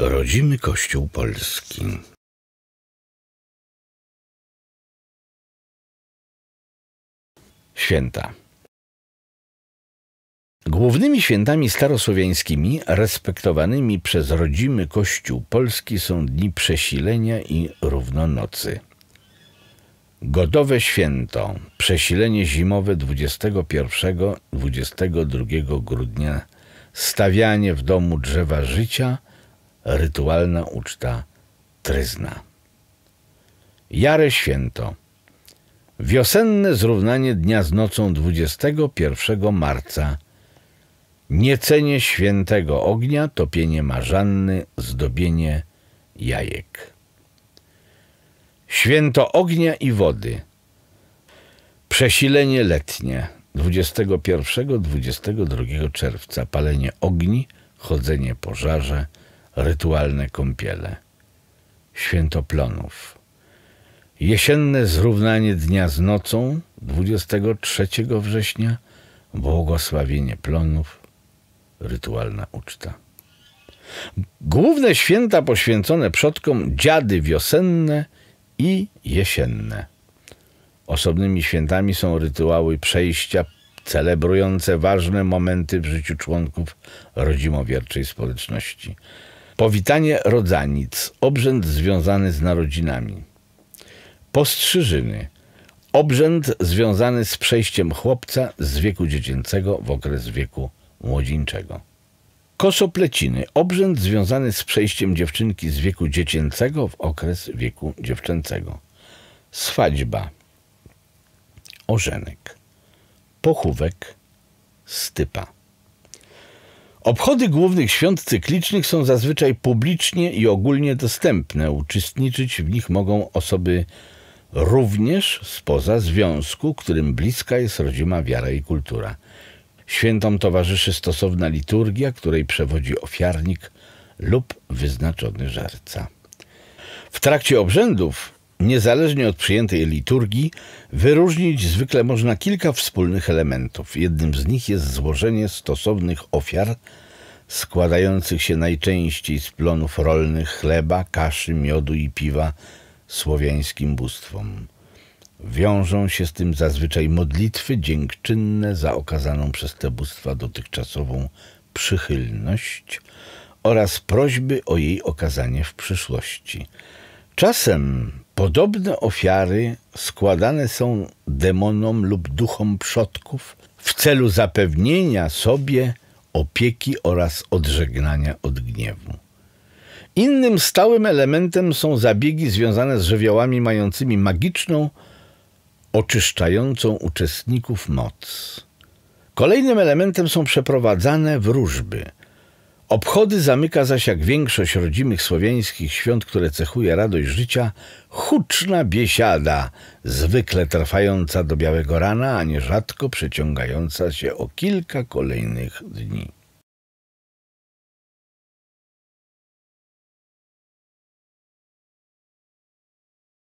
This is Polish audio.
Rodzimy Kościół Polski. Święta. Głównymi świętami starosłowiańskimi respektowanymi przez rodzimy Kościół Polski są dni przesilenia i równonocy. Godowe święto, przesilenie zimowe 21-22 grudnia, stawianie w domu drzewa życia – rytualna uczta tryzna. Jare Święto. Wiosenne zrównanie dnia z nocą 21 marca. Niecenie świętego ognia, topienie marzanny, zdobienie jajek. Święto ognia i wody. Przesilenie letnie 21-22 czerwca, palenie ogni, chodzenie pożarze. żarze, rytualne kąpiele. Święto plonów. Jesienne zrównanie dnia z nocą 23 września, błogosławienie plonów, rytualna uczta. Główne święta poświęcone przodkom dziady wiosenne i jesienne. Osobnymi świętami są rytuały przejścia celebrujące ważne momenty w życiu członków rodzimowierczej społeczności. Powitanie rodzanic, obrzęd związany z narodzinami. Postrzyżyny, obrzęd związany z przejściem chłopca z wieku dziecięcego w okres wieku młodzieńczego. Kosopleciny, obrzęd związany z przejściem dziewczynki z wieku dziecięcego w okres wieku dziewczęcego. Swadźba, ożenek, pochówek, stypa. Obchody głównych świąt cyklicznych są zazwyczaj publicznie i ogólnie dostępne. Uczestniczyć w nich mogą osoby również spoza związku, którym bliska jest rodzima wiara i kultura. Świętom towarzyszy stosowna liturgia, której przewodzi ofiarnik lub wyznaczony żarca. W trakcie obrzędów Niezależnie od przyjętej liturgii, wyróżnić zwykle można kilka wspólnych elementów. Jednym z nich jest złożenie stosownych ofiar, składających się najczęściej z plonów rolnych, chleba, kaszy, miodu i piwa słowiańskim bóstwom. Wiążą się z tym zazwyczaj modlitwy dziękczynne za okazaną przez te bóstwa dotychczasową przychylność oraz prośby o jej okazanie w przyszłości. Czasem Podobne ofiary składane są demonom lub duchom przodków w celu zapewnienia sobie opieki oraz odżegnania od gniewu. Innym stałym elementem są zabiegi związane z żywiołami mającymi magiczną, oczyszczającą uczestników moc. Kolejnym elementem są przeprowadzane wróżby – Obchody zamyka zaś jak większość rodzimych słowiańskich świąt, które cechuje radość życia, huczna biesiada, zwykle trwająca do białego rana, a nierzadko przeciągająca się o kilka kolejnych dni.